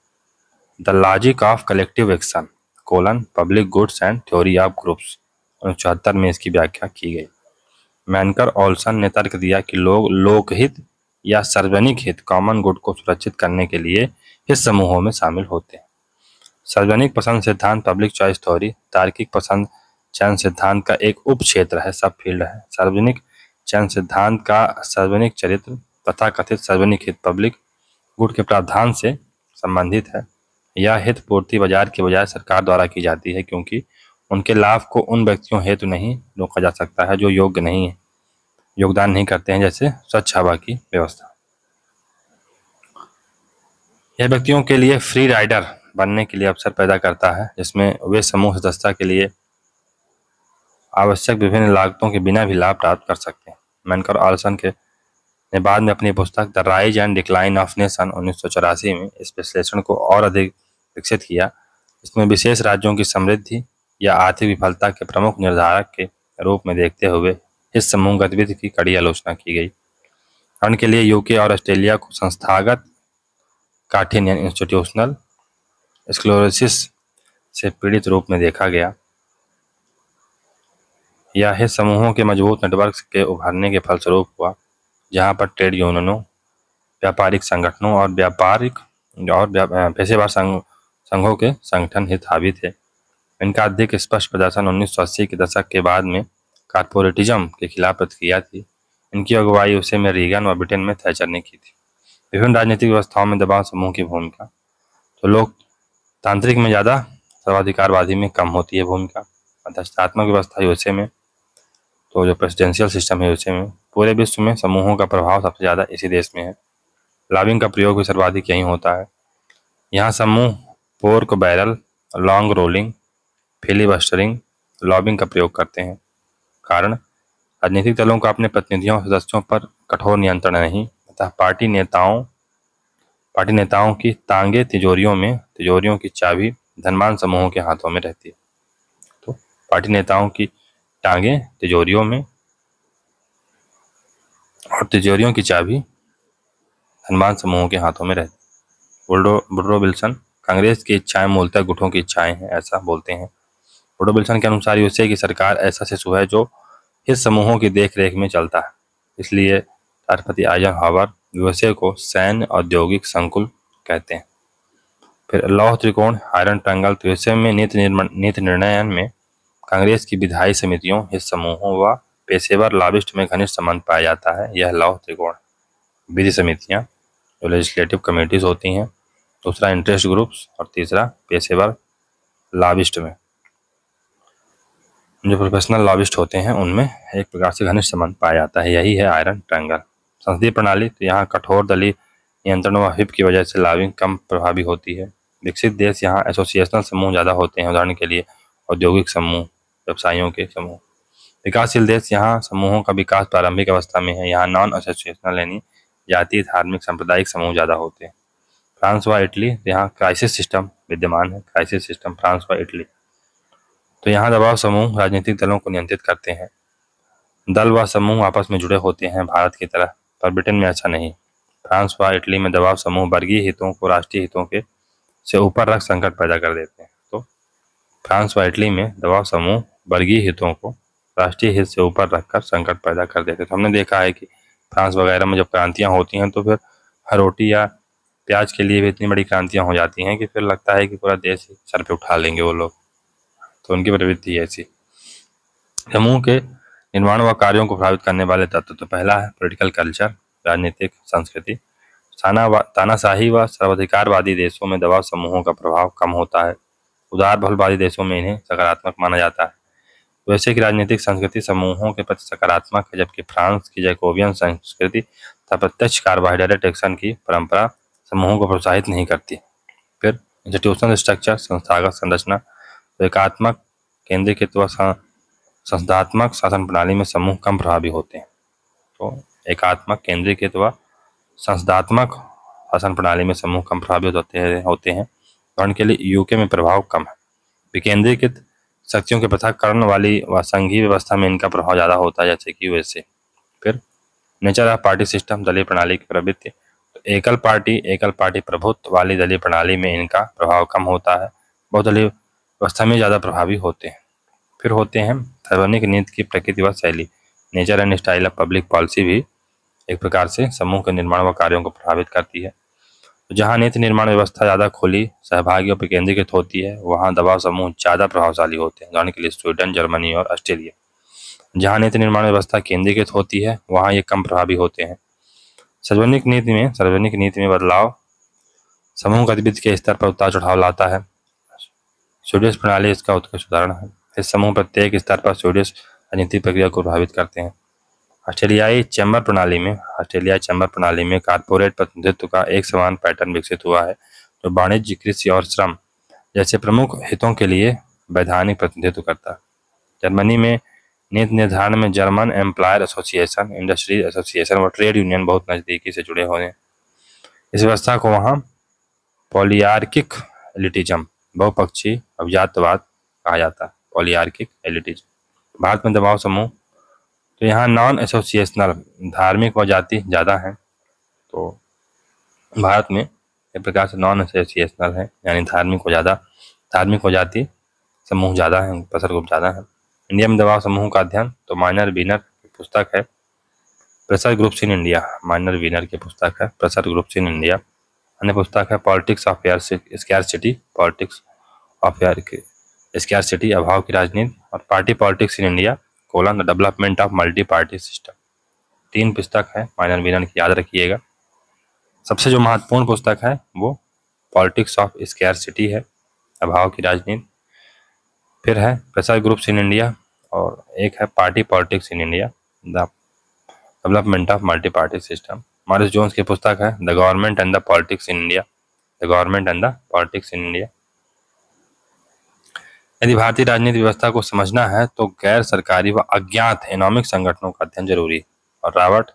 the logic of collective action colon public goods and theory of groups उन्नीस चौहत्तर में इसकी व्याख्या की गई मैनकर ओल्सन ने तर्क दिया कि लोग लोकहित या सार्वजनिक हित कॉमन गुड को सुरक्षित करने के लिए इस समूहों में शामिल होते हैं सार्वजनिक पसंद सिद्धांत पब्लिक चॉइस थ्योरी तार्किक पसंद चयन सिद्धांत का एक उप क्षेत्र है सब फील्ड है सार्वजनिक चयन सिद्धांत का सार्वजनिक चरित्र तथा कथित सार्वजनिक हित पब्लिक गुड के प्रावधान से संबंधित है यह हित पूर्ति बाजार के बजाय सरकार द्वारा की जाती है क्योंकि उनके लाभ को उन व्यक्तियों हेतु नहीं रोका जा सकता है जो योग्य नहीं है योगदान नहीं करते हैं जैसे स्वच्छ हवा की व्यवस्था यह व्यक्तियों के लिए फ्री राइडर बनने के लिए अवसर पैदा करता है जिसमें वे समूह सदस्यता के लिए आवश्यक विभिन्न लागतों के बिना भी लाभ प्राप्त कर सकते हैं मैनकर आलसन के ने बाद में अपनी पुस्तक the rise and decline of nation उन्नीस में इस विश्लेषण को और अधिक विकसित किया इसमें विशेष राज्यों की समृद्धि या आर्थिक विफलता के प्रमुख निर्धारक के रूप में देखते हुए इस समूह गतिविधि की कड़ी आलोचना की गई उदाहरण के लिए यूके और ऑस्ट्रेलिया को संस्थागत काठिन्य इंस्टीट्यूशनल स्क्लोरोसिस से पीड़ित रूप में देखा गया यह समूहों के मजबूत नेटवर्क के उभरने के फलस्वरूप हुआ जहाँ पर ट्रेड यूनियनों व्यापारिक संगठनों और व्यापारिक और पेशेवर संघ संघों के संगठन हित हावी थे इनका अधिक स्पष्ट प्रदर्शन उन्नीस के दशक के बाद में कारपोरेटिज्म के खिलाफ प्रतिक्रिया थी इनकी अगुवाई उसे में रीगन और ब्रिटेन में थैचर ने की थी विभिन्न राजनीतिक व्यवस्थाओं में दबाव समूह की भूमिका तो लोग तांत्रिक में ज़्यादा सर्वाधिकारवादी में कम होती है भूमिका अध्यक्षात्मक व्यवस्था यूसे में तो जो प्रेसिडेंशियल सिस्टम है उसे में पूरे विश्व में समूहों का प्रभाव सबसे ज़्यादा इसी देश में है लॉबिंग का प्रयोग भी सर्वाधिक यहीं होता है यहाँ समूह pork barrel log rolling filibustering lobbying का प्रयोग करते हैं कारण राजनीतिक दलों का अपने प्रतिनिधियों और सदस्यों पर कठोर नियंत्रण नहीं अतः पार्टी नेताओं पार्टी नेताओं की तांगे तिजोरियों में तिजोरियों की चाबी धनमान समूहों के हाथों में रहती है तो पार्टी नेताओं की टांगे तिजोरियों में और तिजोरियों की चाबी धनवान समूहों के हाथों में रहती बुल्डो बुड्रो विल्सन कांग्रेस की इच्छाएं मूलतः गुटों की इच्छाएं हैं ऐसा बोलते हैं बुड्रो विल्सन के अनुसार यूएसए की सरकार ऐसा शिशु है जो इस समूहों की देखरेख में चलता है इसलिए राष्ट्रपति आजम हावर यूएसए को सैन्य औद्योगिक संकुल कहते हैं फिर लौह त्रिकोण आयरन ट्रंगल त्रिवसे में नीति निर्माण नीति निर्णयन में कांग्रेस की विधायी समितियों हित समूहों व पेशेवर लाभिस्ट में घनिष्ठ संबंध पाया जाता है यह लौह त्रिकोण विधि समितियाँ जो लेजिस्लेटिव कमेटीज होती हैं दूसरा इंटरेस्ट ग्रुप्स और तीसरा पेशेवर लाभिस्ट में जो प्रोफेशनल लॉबिस्ट होते हैं उनमें एक प्रकार से घनिष्ठ संबंध पाया जाता है यही है आयरन ट्रायंगल संसदीय प्रणाली तो यहाँ कठोर दली नियंत्रण व हिप की वजह से लॉबिंग कम प्रभावी होती है विकसित देश यहाँ एसोसिएशनल समूह ज़्यादा होते हैं उदाहरण के लिए औद्योगिक समूह व्यवसायियों के समूह विकासशील देश यहाँ समूहों का विकास प्रारंभिक अवस्था में है यहाँ नॉन एसोसिएशनल यानी जाति धार्मिक सांप्रदायिक समूह ज़्यादा होते हैं फ्रांस व इटली यहाँ क्राइसिस सिस्टम विद्यमान है क्राइसिस सिस्टम फ्रांस व इटली तो यहाँ दबाव समूह राजनीतिक दलों को नियंत्रित करते हैं दल व समूह आपस में जुड़े होते हैं भारत की तरह पर ब्रिटेन में ऐसा नहीं फ्रांस व इटली में दबाव समूह वर्गीय हितों को राष्ट्रीय हितों के से ऊपर रख संकट पैदा कर देते हैं तो फ्रांस व इटली में दबाव समूह वर्गीय हितों को राष्ट्रीय हित से ऊपर रखकर संकट पैदा कर देते थे हमने देखा है कि फ्रांस वगैरह में जब क्रांतियाँ होती हैं तो फिर रोटी या प्याज के लिए भी इतनी बड़ी क्रांतियाँ हो जाती हैं कि फिर लगता है कि पूरा देश सर पे उठा लेंगे वो लोग तो उनकी प्रवृत्ति ऐसी समूह के निर्माण व कार्यों को प्रभावित करने वाले तत्व तो पहला है पोलिटिकल कल्चर राजनीतिक संस्कृति तानाशाही व सर्वाधिकारवादी देशों में दबाव समूहों का प्रभाव कम होता है उदार बहुलवादी देशों में इन्हें सकारात्मक माना जाता है वैश्विक तो राजनीतिक संस्कृति समूहों के प्रति सकारात्मक है जबकि फ्रांस की जैकोबियन संस्कृति तथा प्रत्यक्ष कार्बोहाइड्रेट एक्शन की परंपरा समूहों को प्रोत्साहित नहीं करती फिर इंस्टीट्यूशनल स्ट्रक्चर संस्थागत संरचना एकात्मक केंद्रीकृत व संस्थात्मक शासन प्रणाली में समूह कम प्रभावी होते हैं तो एकात्मक केंद्रीकृत व संस्थात्मक शासन प्रणाली में समूह कम प्रभावी होते हैं होते हैं उदाहरण के लिए यूके में प्रभाव कम है विकेंद्रीकृत शक्तियों के पृथककरण वाली व संघीय व्यवस्था में इनका प्रभाव ज़्यादा होता है जैसे कि यूएसए फिर नेचर ऑफ पार्टी सिस्टम दलीय प्रणाली की प्रवृत्ति तो एकल पार्टी एकल पार्टी प्रभुत्व वाली दलीय प्रणाली में इनका प्रभाव कम होता है बहुत दलीय व्यवस्था में ज़्यादा प्रभावी होते हैं फिर होते हैं सार्वजनिक नीति की प्रकृति व शैली nature and style of public policy भी एक प्रकार से समूह के निर्माण व कार्यों को प्रभावित करती है तो जहाँ नीति निर्माण व्यवस्था ज़्यादा खुली सहभागी और केंद्रीकृत होती है वहाँ दबाव समूह ज़्यादा प्रभावशाली होते हैं उदाहरण के लिए स्वीडन जर्मनी और ऑस्ट्रेलिया जहाँ नीति निर्माण व्यवस्था केंद्रीकृत होती है वहाँ ये कम प्रभावी होते हैं सार्वजनिक नीति में सार्वजनिक नीति में बदलाव समूह गतिविधि के स्तर पर उतार चढ़ाव लाता है स्वीडियस प्रणाली इसका उत्कृष्ट उदाहरण है इस समूह प्रत्येक स्तर पर स्वीडिश राजनीतिक प्रक्रिया को प्रभावित करते हैं ऑस्ट्रेलियाई चैम्बर प्रणाली में ऑस्ट्रेलियाई चैम्बर प्रणाली में कारपोरेट प्रतिनिधित्व का एक समान पैटर्न विकसित हुआ है जो वाणिज्य कृषि और श्रम जैसे प्रमुख हितों के लिए वैधानिक प्रतिनिधित्व करता जर्मनी में नीति निर्धारण में German employer association industries association और ट्रेड यूनियन बहुत नज़दीकी से जुड़े हुए हैं इस व्यवस्था को वहाँ पोलियार्किक एलिटिज्म बहुपक्षी अभिजातवाद कहा जाता है पोलियार्किक एलिटिज्म भारत में दबाव समूह तो यहाँ नॉन एसोसिएशनल धार्मिक व जाति ज़्यादा हैं तो भारत में एक प्रकार से नॉन एसोसिएशनल है यानी धार्मिक व ज़्यादा धार्मिक व जाति समूह ज़्यादा हैं पसर ग्रुप ज़्यादा हैं इंडिया में दबाव समूह का अध्ययन तो माइनर विनर की पुस्तक है pressure groups in India Myron Weiner की पुस्तक है प्रेसर ग्रुप्स इन इंडिया अन्य पुस्तक है politics of scarcity politics of scarcity अभाव की राजनीति और party politics in India colon the development of multi party system तीन पुस्तक है माइनर विनन की याद रखिएगा सबसे जो महत्वपूर्ण पुस्तक है वो पॉलिटिक्स ऑफ स्केयर सिटी है अभाव की राजनीति फिर है प्रेशर ग्रुप्स इन इंडिया और एक है party politics in India the development of multi party system Morris Jones की पुस्तक है the government and the politics in India the government and the politics in India यदि भारतीय राजनीति व्यवस्था को समझना है तो गैर सरकारी व अज्ञात इनोमिक संगठनों का अध्ययन जरूरी और रॉबर्ट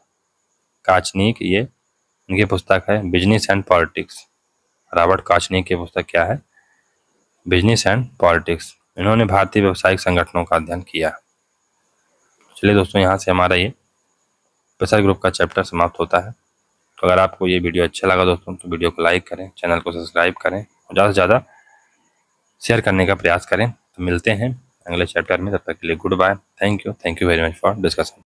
काचनीक ये उनकी पुस्तक है business and politics Robert Kochanek की पुस्तक क्या है बिजनेस एंड पॉलिटिक्स इन्होंने भारतीय व्यावसायिक संगठनों का अध्ययन किया चलिए दोस्तों यहाँ से हमारा ये प्रेशर ग्रुप का चैप्टर समाप्त होता है तो अगर आपको ये वीडियो अच्छा लगा दोस्तों तो वीडियो को लाइक करें चैनल को सब्सक्राइब करें और ज़्यादा से ज़्यादा शेयर करने का प्रयास करें तो मिलते हैं अगले चैप्टर में तब तक के लिए goodbye thank you thank you very much for discussion